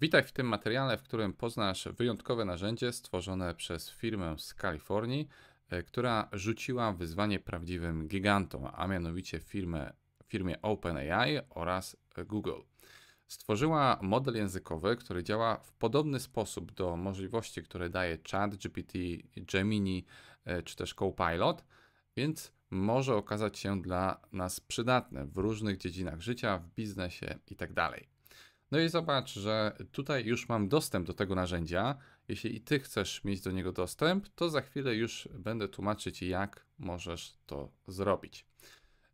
Witaj w tym materiale, w którym poznasz wyjątkowe narzędzie stworzone przez firmę z Kalifornii, e, która rzuciła wyzwanie prawdziwym gigantom, a mianowicie firmę, firmie OpenAI oraz Google. Stworzyła model językowy, który działa w podobny sposób do możliwości, które daje Chat, GPT, Gemini e, czy też Copilot, więc może okazać się dla nas przydatne w różnych dziedzinach życia, w biznesie itd. Tak no i zobacz, że tutaj już mam dostęp do tego narzędzia. Jeśli i ty chcesz mieć do niego dostęp, to za chwilę już będę tłumaczyć, jak możesz to zrobić.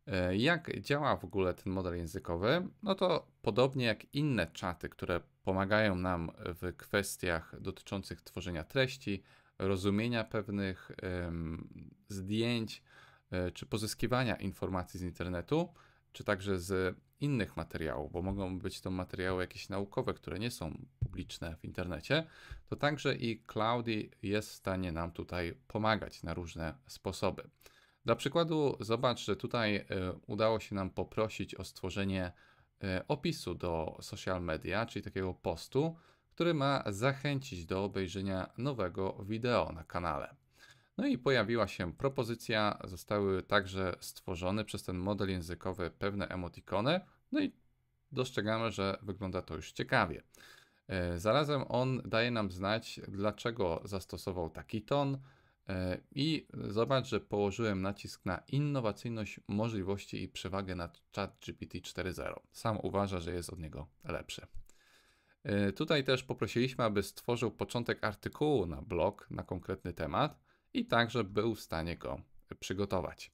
E, jak działa w ogóle ten model językowy? No to podobnie jak inne czaty, które pomagają nam w kwestiach dotyczących tworzenia treści, rozumienia pewnych zdjęć e, czy pozyskiwania informacji z internetu, czy także z innych materiałów, bo mogą być to materiały jakieś naukowe, które nie są publiczne w internecie, to także i Cloudy jest w stanie nam tutaj pomagać na różne sposoby. Dla przykładu zobacz, że tutaj e, udało się nam poprosić o stworzenie e, opisu do social media, czyli takiego postu, który ma zachęcić do obejrzenia nowego wideo na kanale. No i pojawiła się propozycja, zostały także stworzone przez ten model językowy pewne emotikony, no i dostrzegamy, że wygląda to już ciekawie. E, zarazem on daje nam znać, dlaczego zastosował taki ton. E, I zobacz, że położyłem nacisk na innowacyjność, możliwości i przewagę nad ChatGPT 4.0. Sam uważa, że jest od niego lepszy. E, tutaj też poprosiliśmy, aby stworzył początek artykułu na blog na konkretny temat i także był w stanie go przygotować.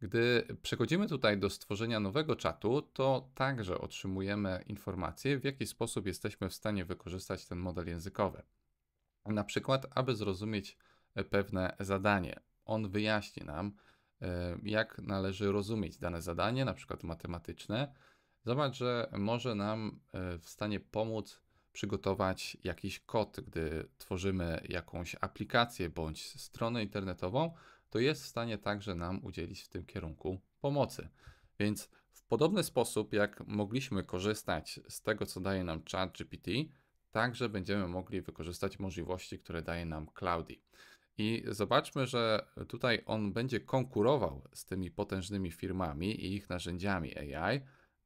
Gdy przechodzimy tutaj do stworzenia nowego czatu, to także otrzymujemy informacje, w jaki sposób jesteśmy w stanie wykorzystać ten model językowy. Na przykład, aby zrozumieć e, pewne zadanie. On wyjaśni nam, e, jak należy rozumieć dane zadanie, na przykład matematyczne. Zobacz, że może nam e, w stanie pomóc przygotować jakiś kod, gdy tworzymy jakąś aplikację bądź stronę internetową, to jest w stanie także nam udzielić w tym kierunku pomocy. Więc w podobny sposób, jak mogliśmy korzystać z tego, co daje nam ChatGPT, także będziemy mogli wykorzystać możliwości, które daje nam Cloudy. I zobaczmy, że tutaj on będzie konkurował z tymi potężnymi firmami i ich narzędziami AI,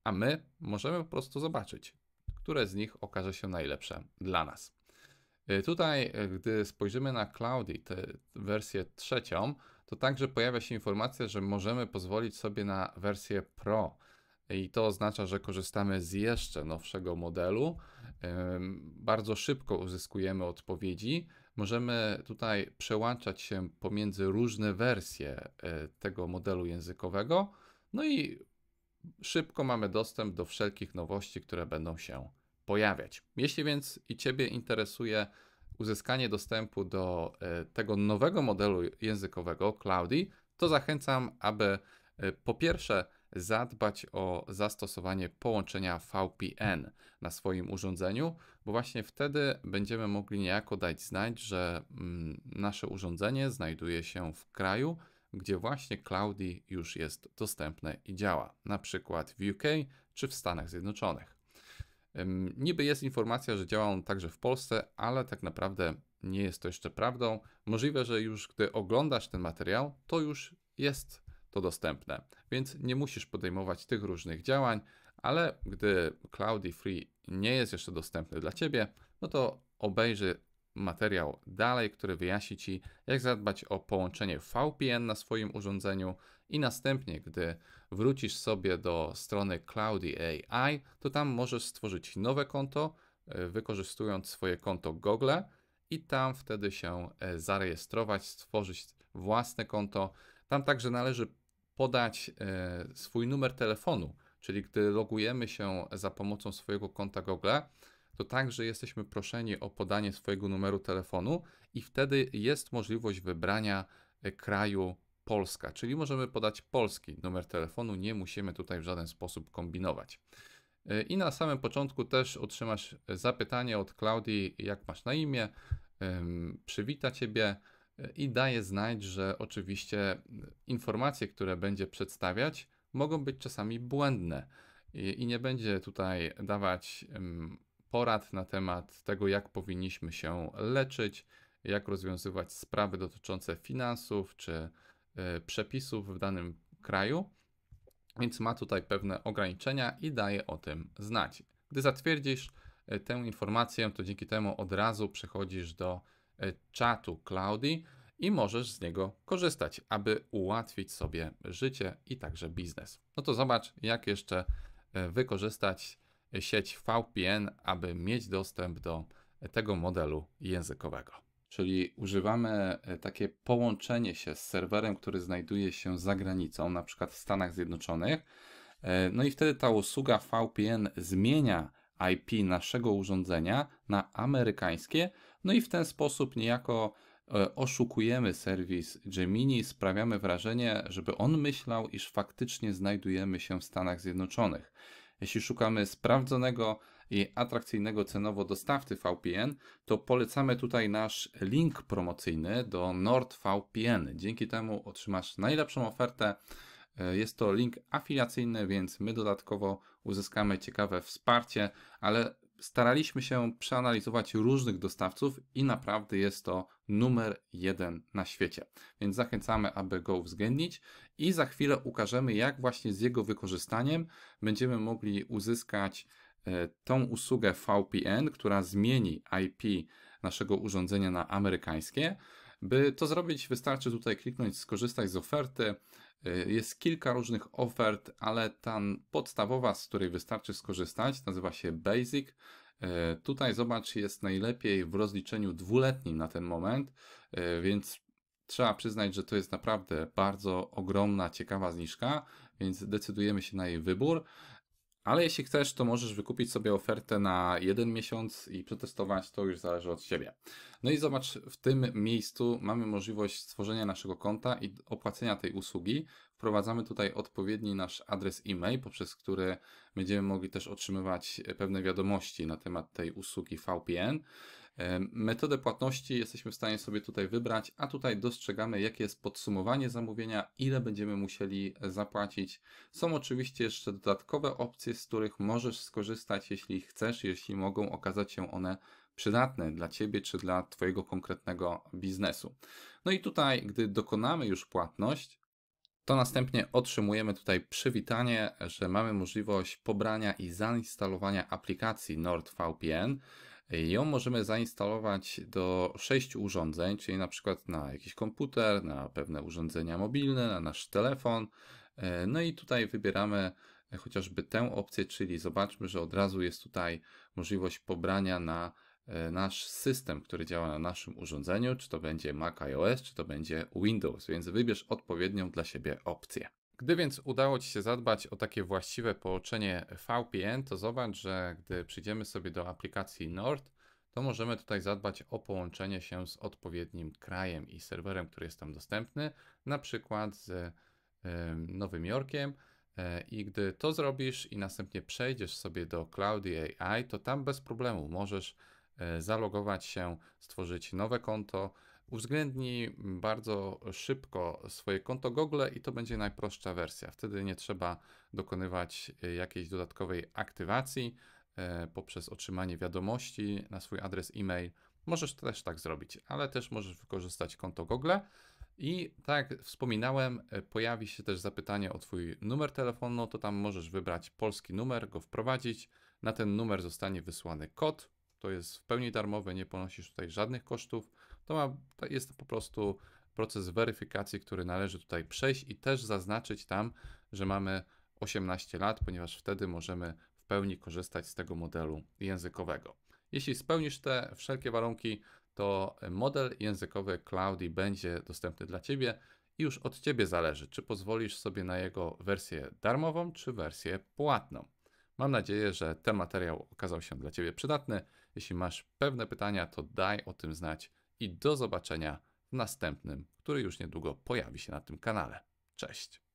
a my możemy po prostu zobaczyć, które z nich okaże się najlepsze dla nas. Y, tutaj, y, gdy spojrzymy na Cloudy, tę wersję trzecią, to także pojawia się informacja, że możemy pozwolić sobie na wersję Pro. I to oznacza, że korzystamy z jeszcze nowszego modelu. Bardzo szybko uzyskujemy odpowiedzi. Możemy tutaj przełączać się pomiędzy różne wersje y, tego modelu językowego. No i szybko mamy dostęp do wszelkich nowości, które będą się pojawiać. Jeśli więc i Ciebie interesuje uzyskanie dostępu do e, tego nowego modelu językowego Cloudy, to zachęcam, aby e, po pierwsze zadbać o zastosowanie połączenia VPN na swoim urządzeniu, bo właśnie wtedy będziemy mogli niejako dać znać, że mm, nasze urządzenie znajduje się w kraju, gdzie właśnie Cloudy już jest dostępne i działa, na przykład w UK czy w Stanach Zjednoczonych. Niby jest informacja, że działa on także w Polsce, ale tak naprawdę nie jest to jeszcze prawdą. Możliwe, że już gdy oglądasz ten materiał, to już jest to dostępne, więc nie musisz podejmować tych różnych działań, ale gdy Cloudy Free nie jest jeszcze dostępny dla Ciebie, no to obejrzy materiał dalej, który wyjaśni Ci, jak zadbać o połączenie VPN na swoim urządzeniu i następnie, gdy wrócisz sobie do strony Cloudy AI, to tam możesz stworzyć nowe konto, e, wykorzystując swoje konto Google i tam wtedy się e, zarejestrować, stworzyć własne konto. Tam także należy podać e, swój numer telefonu, czyli gdy logujemy się za pomocą swojego konta Google, to także jesteśmy proszeni o podanie swojego numeru telefonu i wtedy jest możliwość wybrania e, kraju Polska, czyli możemy podać polski numer telefonu, nie musimy tutaj w żaden sposób kombinować. E, I na samym początku też otrzymasz e, zapytanie od Klaudii, jak masz na imię, przywita Ciebie i daje znać, że oczywiście informacje, które będzie przedstawiać, mogą być czasami błędne i nie będzie tutaj dawać porad na temat tego, jak powinniśmy się leczyć, jak rozwiązywać sprawy dotyczące finansów czy e, przepisów w danym kraju. Więc ma tutaj pewne ograniczenia i daje o tym znać. Gdy zatwierdzisz e, tę informację, to dzięki temu od razu przechodzisz do e, czatu Cloudy i możesz z niego korzystać, aby ułatwić sobie życie i także biznes. No to zobacz, jak jeszcze wykorzystać sieć VPN, aby mieć dostęp do tego modelu językowego. Czyli używamy e, takie połączenie się z serwerem, który znajduje się za granicą, na przykład w Stanach Zjednoczonych. E, no i wtedy ta usługa VPN zmienia IP naszego urządzenia na amerykańskie, no i w ten sposób niejako e, oszukujemy serwis Gemini, sprawiamy wrażenie, żeby on myślał, iż faktycznie znajdujemy się w Stanach Zjednoczonych. Jeśli szukamy sprawdzonego i atrakcyjnego cenowo dostawcy VPN, to polecamy tutaj nasz link promocyjny do NordVPN. Dzięki temu otrzymasz najlepszą ofertę. E, jest to link afiliacyjny, więc my dodatkowo uzyskamy ciekawe wsparcie, ale staraliśmy się przeanalizować różnych dostawców i naprawdę jest to numer jeden na świecie. Więc zachęcamy, aby go uwzględnić i za chwilę ukażemy, jak właśnie z jego wykorzystaniem będziemy mogli uzyskać e, tą usługę VPN, która zmieni IP naszego urządzenia na amerykańskie. By to zrobić, wystarczy tutaj kliknąć skorzystać z oferty, Y, jest kilka różnych ofert, ale ta podstawowa, z której wystarczy skorzystać, nazywa się Basic. Y, tutaj zobacz, jest najlepiej w rozliczeniu dwuletnim na ten moment, y, więc trzeba przyznać, że to jest naprawdę bardzo ogromna, ciekawa zniżka, więc decydujemy się na jej wybór. Ale jeśli chcesz, to możesz wykupić sobie ofertę na jeden miesiąc i przetestować, to już zależy od Ciebie. No i zobacz, w tym miejscu mamy możliwość stworzenia naszego konta i opłacenia tej usługi Wprowadzamy tutaj odpowiedni nasz adres e-mail, poprzez który będziemy mogli też otrzymywać pewne wiadomości na temat tej usługi VPN. Metodę płatności jesteśmy w stanie sobie tutaj wybrać, a tutaj dostrzegamy, jakie jest podsumowanie zamówienia, ile będziemy musieli zapłacić. Są oczywiście jeszcze dodatkowe opcje, z których możesz skorzystać, jeśli chcesz, jeśli mogą okazać się one przydatne dla Ciebie czy dla Twojego konkretnego biznesu. No i tutaj, gdy dokonamy już płatność, to następnie otrzymujemy tutaj przywitanie, że mamy możliwość pobrania i zainstalowania aplikacji NordVPN. Ją możemy zainstalować do sześciu urządzeń, czyli na przykład na jakiś komputer, na pewne urządzenia mobilne, na nasz telefon. No i tutaj wybieramy chociażby tę opcję, czyli zobaczmy, że od razu jest tutaj możliwość pobrania na E, nasz system, który działa na naszym urządzeniu, czy to będzie Mac iOS, czy to będzie Windows, więc wybierz odpowiednią dla siebie opcję. Gdy więc udało Ci się zadbać o takie właściwe połączenie VPN, to zobacz, że gdy przyjdziemy sobie do aplikacji Nord, to możemy tutaj zadbać o połączenie się z odpowiednim krajem i serwerem, który jest tam dostępny, na przykład z e, Nowym Jorkiem. E, I gdy to zrobisz i następnie przejdziesz sobie do Cloudy AI, to tam bez problemu możesz E, zalogować się, stworzyć nowe konto. Uwzględni bardzo szybko swoje konto Google i to będzie najprostsza wersja. Wtedy nie trzeba dokonywać e, jakiejś dodatkowej aktywacji e, poprzez otrzymanie wiadomości na swój adres e-mail. Możesz też tak zrobić, ale też możesz wykorzystać konto Google. I tak jak wspominałem, pojawi się też zapytanie o Twój numer telefonu, to tam możesz wybrać polski numer, go wprowadzić. Na ten numer zostanie wysłany kod to jest w pełni darmowe, nie ponosisz tutaj żadnych kosztów. To, ma, to jest po prostu proces weryfikacji, który należy tutaj przejść i też zaznaczyć tam, że mamy 18 lat, ponieważ wtedy możemy w pełni korzystać z tego modelu językowego. Jeśli spełnisz te wszelkie warunki, to model językowy Cloudy będzie dostępny dla Ciebie i już od Ciebie zależy, czy pozwolisz sobie na jego wersję darmową, czy wersję płatną. Mam nadzieję, że ten materiał okazał się dla Ciebie przydatny. Jeśli masz pewne pytania, to daj o tym znać i do zobaczenia w następnym, który już niedługo pojawi się na tym kanale. Cześć!